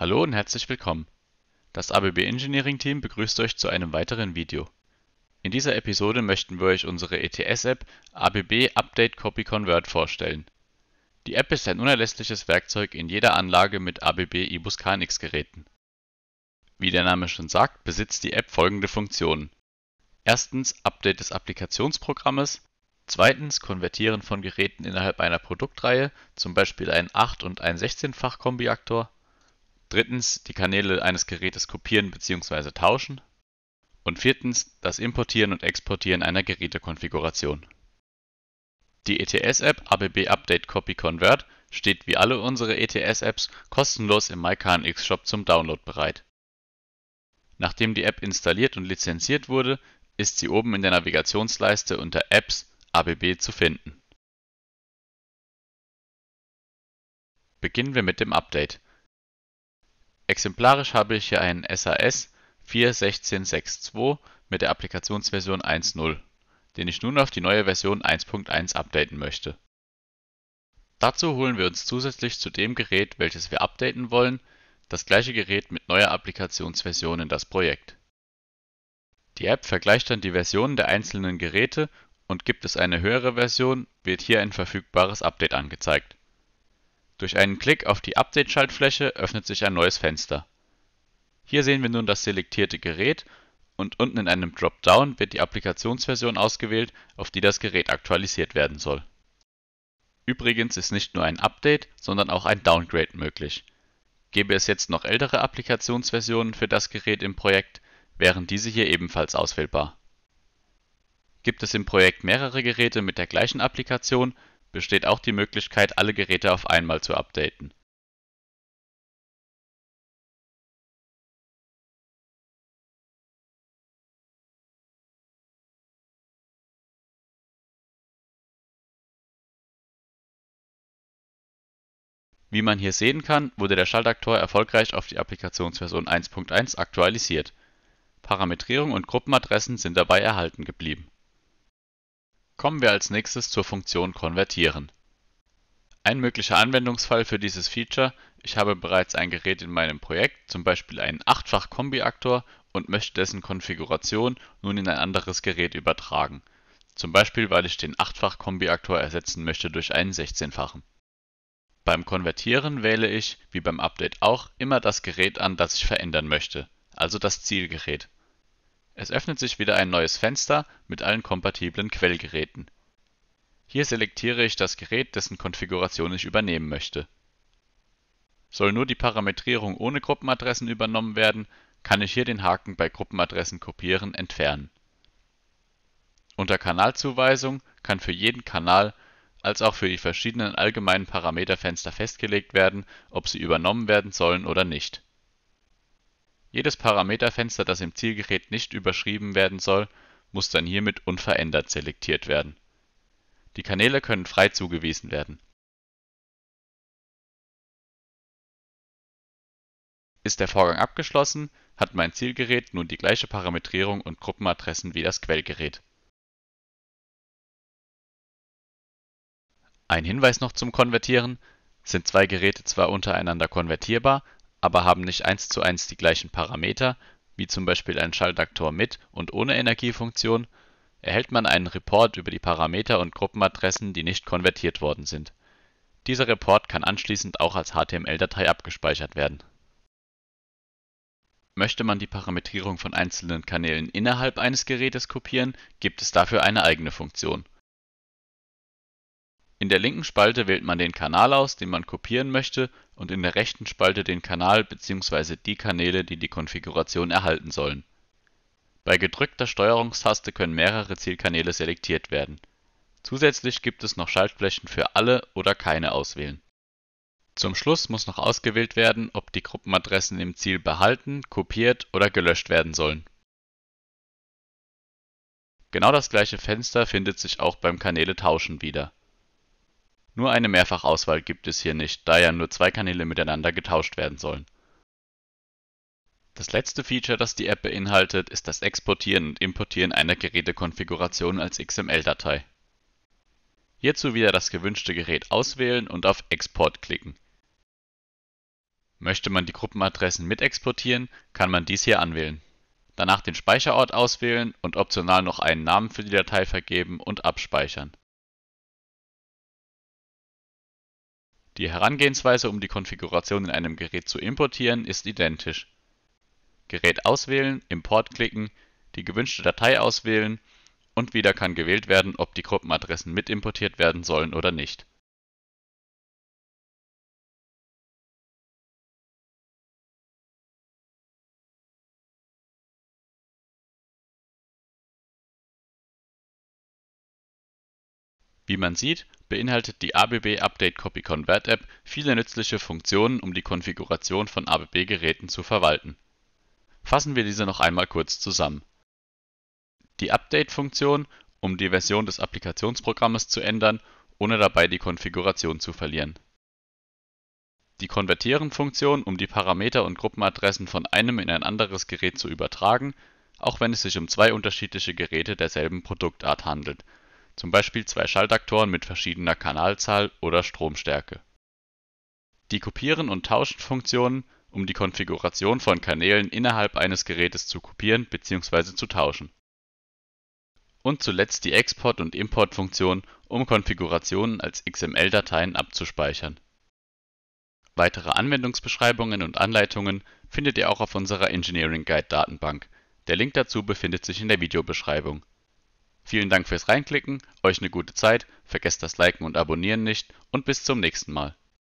Hallo und herzlich willkommen. Das ABB Engineering Team begrüßt euch zu einem weiteren Video. In dieser Episode möchten wir euch unsere ETS-App ABB Update Copy Convert vorstellen. Die App ist ein unerlässliches Werkzeug in jeder Anlage mit ABB IBUS KNX Geräten. Wie der Name schon sagt, besitzt die App folgende Funktionen. Erstens Update des Applikationsprogrammes, zweitens Konvertieren von Geräten innerhalb einer Produktreihe, zum Beispiel einen 8- und einen 16-fach Kombiaktor, Drittens, die Kanäle eines Gerätes kopieren bzw. tauschen. Und viertens, das Importieren und Exportieren einer Gerätekonfiguration. Die ETS-App ABB Update Copy Convert steht wie alle unsere ETS-Apps kostenlos im MyKNX Shop zum Download bereit. Nachdem die App installiert und lizenziert wurde, ist sie oben in der Navigationsleiste unter Apps ABB zu finden. Beginnen wir mit dem Update. Exemplarisch habe ich hier einen SAS 4.16.6.2 mit der Applikationsversion 1.0, den ich nun auf die neue Version 1.1 updaten möchte. Dazu holen wir uns zusätzlich zu dem Gerät, welches wir updaten wollen, das gleiche Gerät mit neuer Applikationsversion in das Projekt. Die App vergleicht dann die Versionen der einzelnen Geräte und gibt es eine höhere Version, wird hier ein verfügbares Update angezeigt durch einen Klick auf die Update-Schaltfläche öffnet sich ein neues Fenster. Hier sehen wir nun das selektierte Gerät und unten in einem Dropdown wird die Applikationsversion ausgewählt, auf die das Gerät aktualisiert werden soll. Übrigens ist nicht nur ein Update, sondern auch ein Downgrade möglich. Gäbe es jetzt noch ältere Applikationsversionen für das Gerät im Projekt, wären diese hier ebenfalls auswählbar. Gibt es im Projekt mehrere Geräte mit der gleichen Applikation, besteht auch die Möglichkeit, alle Geräte auf einmal zu updaten Wie man hier sehen kann, wurde der Schaltaktor erfolgreich auf die Applikationsversion 1.1 aktualisiert. Parametrierung und Gruppenadressen sind dabei erhalten geblieben Kommen wir als nächstes zur Funktion Konvertieren. Ein möglicher Anwendungsfall für dieses Feature: Ich habe bereits ein Gerät in meinem Projekt, zum Beispiel einen 8-fach-Kombiaktor, und möchte dessen Konfiguration nun in ein anderes Gerät übertragen, zum Beispiel weil ich den 8-fach-Kombiaktor ersetzen möchte durch einen 16-fachen. Beim Konvertieren wähle ich, wie beim Update auch, immer das Gerät an, das ich verändern möchte, also das Zielgerät es öffnet sich wieder ein neues Fenster mit allen kompatiblen Quellgeräten. Hier selektiere ich das Gerät, dessen Konfiguration ich übernehmen möchte. Soll nur die Parametrierung ohne Gruppenadressen übernommen werden, kann ich hier den Haken bei Gruppenadressen Kopieren entfernen. Unter Kanalzuweisung kann für jeden Kanal als auch für die verschiedenen allgemeinen Parameterfenster festgelegt werden, ob sie übernommen werden sollen oder nicht jedes Parameterfenster, das im Zielgerät nicht überschrieben werden soll, muss dann hiermit unverändert selektiert werden. Die Kanäle können frei zugewiesen werden. Ist der Vorgang abgeschlossen, hat mein Zielgerät nun die gleiche Parametrierung und Gruppenadressen wie das Quellgerät. Ein Hinweis noch zum Konvertieren: Sind zwei Geräte zwar untereinander konvertierbar aber haben nicht eins zu eins die gleichen Parameter (wie zum Beispiel ein Schaltakt mit und ohne Energiefunktion), erhält man einen Report über die Parameter und Gruppenadressen, die nicht konvertiert worden sind. Dieser Report kann anschließend auch als HTML-Datei abgespeichert werden. Möchte man die Parametrierung von einzelnen Kanälen innerhalb eines Gerätes kopieren, gibt es dafür eine eigene Funktion in der linken Spalte wählt man den Kanal aus, den man kopieren möchte, und in der rechten Spalte den Kanal bzw. die Kanäle, die die Konfiguration erhalten sollen. Bei gedrückter Steuerungstaste können mehrere Zielkanäle selektiert werden. Zusätzlich gibt es noch Schaltflächen für Alle oder Keine auswählen. Zum Schluss muss noch ausgewählt werden, ob die Gruppenadressen im Ziel behalten, kopiert oder gelöscht werden sollen. Genau das gleiche Fenster findet sich auch beim Kanäle tauschen wieder nur eine Mehrfachauswahl gibt es hier nicht, da ja nur zwei Kanäle miteinander getauscht werden sollen. Das letzte Feature, das die App beinhaltet, ist das Exportieren und Importieren einer Gerätekonfiguration als XML-Datei. Hierzu wieder das gewünschte Gerät auswählen und auf Export klicken. Möchte man die Gruppenadressen mit exportieren, kann man dies hier anwählen. Danach den Speicherort auswählen und optional noch einen Namen für die Datei vergeben und abspeichern Die Herangehensweise, um die Konfiguration in einem Gerät zu importieren, ist identisch. Gerät auswählen, Import klicken, die gewünschte Datei auswählen und wieder kann gewählt werden, ob die Gruppenadressen mit importiert werden sollen oder nicht Wie man sieht, beinhaltet die ABB Update Copy Convert App viele nützliche Funktionen, um die Konfiguration von ABB-Geräten zu verwalten. Fassen wir diese noch einmal kurz zusammen: Die Update-Funktion, um die Version des Applikationsprogrammes zu ändern, ohne dabei die Konfiguration zu verlieren. Die Konvertieren-Funktion, um die Parameter und Gruppenadressen von einem in ein anderes Gerät zu übertragen, auch wenn es sich um zwei unterschiedliche Geräte derselben Produktart handelt zum Beispiel zwei Schaltaktoren mit verschiedener Kanalzahl oder Stromstärke. Die Kopieren und Tauschen-Funktionen, um die Konfiguration von Kanälen innerhalb eines Gerätes zu kopieren bzw. zu tauschen. Und zuletzt die Export und Import-Funktion, um Konfigurationen als XML-Dateien abzuspeichern. Weitere Anwendungsbeschreibungen und Anleitungen findet ihr auch auf unserer Engineering Guide Datenbank, der Link dazu befindet sich in der Videobeschreibung Vielen Dank fürs Reinklicken, euch eine gute Zeit, vergesst das Liken und Abonnieren nicht und bis zum nächsten Mal